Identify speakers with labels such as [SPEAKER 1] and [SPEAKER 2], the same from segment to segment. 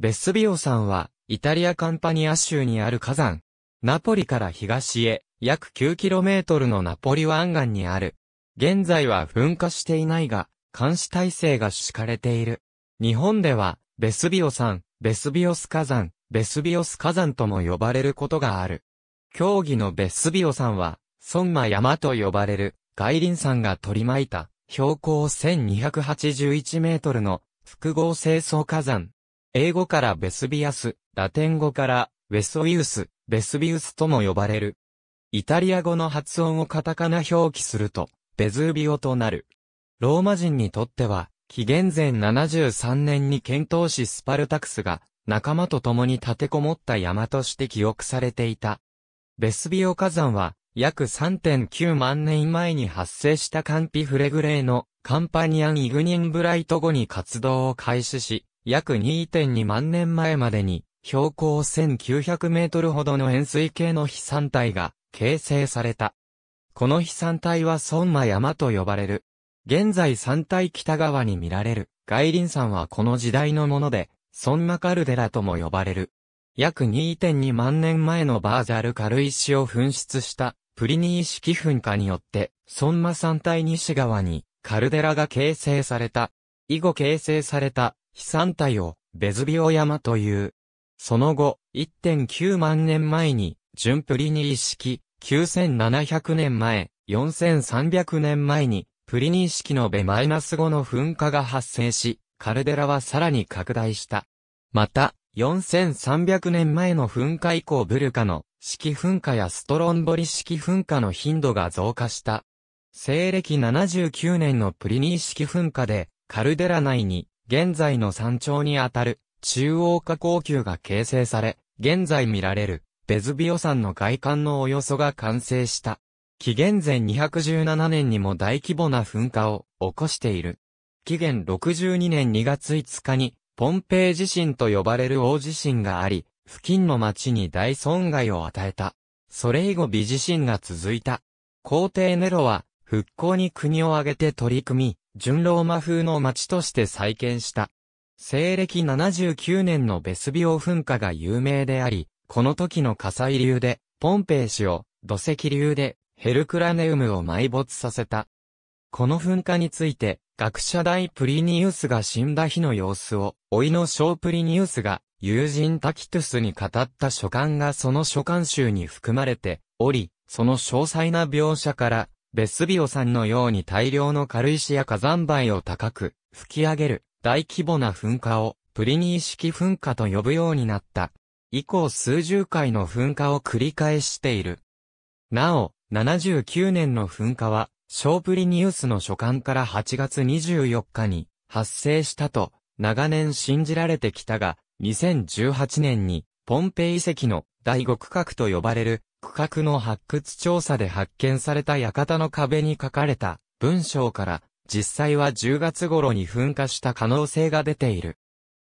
[SPEAKER 1] ベスビオ山は、イタリアカンパニア州にある火山。ナポリから東へ、約 9km のナポリ湾岸にある。現在は噴火していないが、監視体制が敷かれている。日本では、ベスビオ山、ベスビオス火山、ベスビオス火山とも呼ばれることがある。競技のベスビオ山は、ソンマ山と呼ばれる、外輪山が取り巻いた、標高1281メートルの複合清掃火山。英語からベスビアス、ラテン語からベソイウス、ベスビウスとも呼ばれる。イタリア語の発音をカタカナ表記すると、ベズービオとなる。ローマ人にとっては、紀元前73年に遣唐使スパルタクスが、仲間と共に立てこもった山として記憶されていた。ベスビオ火山は、約3.9万年前に発生したカンピフレグレーのカンパニアン・イグニンブライト後に活動を開始し、約2.2万年前までに、標高1900メートルほどの円錐形の飛散体が形成された。この飛散体は孫馬山と呼ばれる。現在山体北側に見られる外輪山はこの時代のもので、孫馬カルデラとも呼ばれる。約2.2万年前のバージャル軽石を噴出したプリニー式噴火によって、孫馬山体西側にカルデラが形成された。以後形成された飛散体をベズビオ山という。その後、1.9万年前に、純プリニー式、9700年前、4300年前に、プリニー式のベマイナス5の噴火が発生し、カルデラはさらに拡大した。また、4300年前の噴火以降ブルカの式噴火やストロンボリ式噴火の頻度が増加した。西暦79年のプリニー式噴火で、カルデラ内に現在の山頂にあたる中央下口級が形成され、現在見られるベズビオ山の外観のおよそが完成した。紀元前217年にも大規模な噴火を起こしている。紀元62年2月5日にポンペイ地震と呼ばれる大地震があり、付近の町に大損害を与えた。それ以後微地震が続いた。皇帝ネロは復興に国を挙げて取り組み、純ローマ風の町として再建した。西暦79年のベスビオ噴火が有名であり、この時の火災流で、ポンペイ氏を、土石流で、ヘルクラネウムを埋没させた。この噴火について、学者大プリニウスが死んだ日の様子を、老いの小プリニウスが、友人タキトゥスに語った書簡がその書簡集に含まれており、その詳細な描写から、ベスビオさんのように大量の軽石や火山灰を高く吹き上げる大規模な噴火をプリニー式噴火と呼ぶようになった。以降数十回の噴火を繰り返している。なお、79年の噴火は、小プリニウスの所管から8月24日に発生したと長年信じられてきたが、2018年にポンペイ遺跡の第極核と呼ばれる区画の発掘調査で発見された館の壁に書かれた文章から実際は10月頃に噴火した可能性が出ている。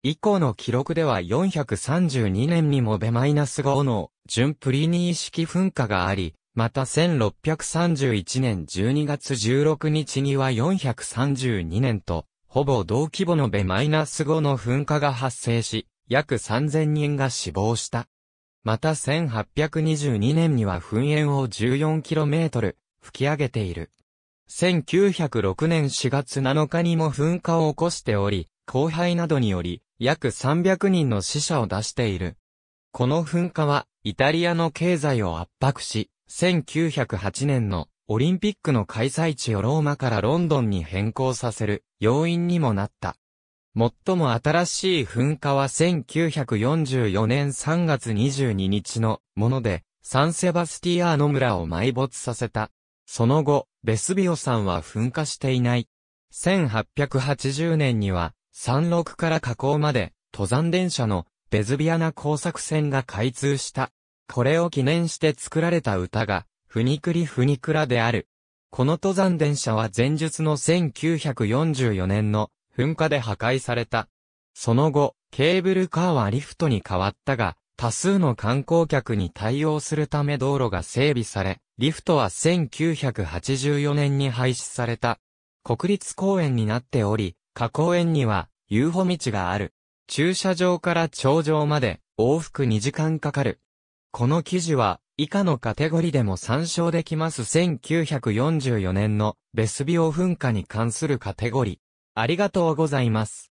[SPEAKER 1] 以降の記録では432年にもベマイナス5の純プリニー式噴火があり、また1631年12月16日には432年と、ほぼ同規模のベマイナス5の噴火が発生し、約3000人が死亡した。また1822年には噴煙を 14km 吹き上げている。1906年4月7日にも噴火を起こしており、荒廃などにより約300人の死者を出している。この噴火はイタリアの経済を圧迫し、1908年のオリンピックの開催地をローマからロンドンに変更させる要因にもなった。最も新しい噴火は1944年3月22日のもので、サンセバスティアーノ村を埋没させた。その後、ベスビオ山は噴火していない。1880年には、山麓から河口まで、登山電車のベズビアナ工作船が開通した。これを記念して作られた歌が、フニクリフニクラである。この登山電車は前述の1944年の噴火で破壊された。その後、ケーブルカーはリフトに変わったが、多数の観光客に対応するため道路が整備され、リフトは1984年に廃止された。国立公園になっており、河口園には遊歩道がある。駐車場から頂上まで往復2時間かかる。この記事は以下のカテゴリでも参照できます1944年のベスビオ噴火に関するカテゴリ。ありがとうございます。